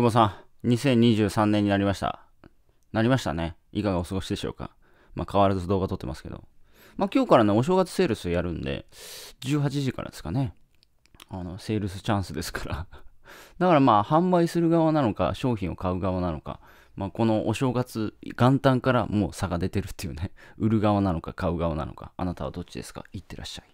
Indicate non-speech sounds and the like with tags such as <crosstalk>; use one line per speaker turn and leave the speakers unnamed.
久保さん、2023年になりました。なりましたね。いかがお過ごしでしょうか。まあ、変わらず動画撮ってますけど。まあ、今日からね、お正月セールスやるんで、18時からですかね。あの、セールスチャンスですから <laughs> だからまあ、販売する側なのか、商品を買う側なのか、まあ、このお正月、元旦からもう差が出てるっていうね、売る側なのか、買う側なのか、あなたはどっちですかいってらっしゃい。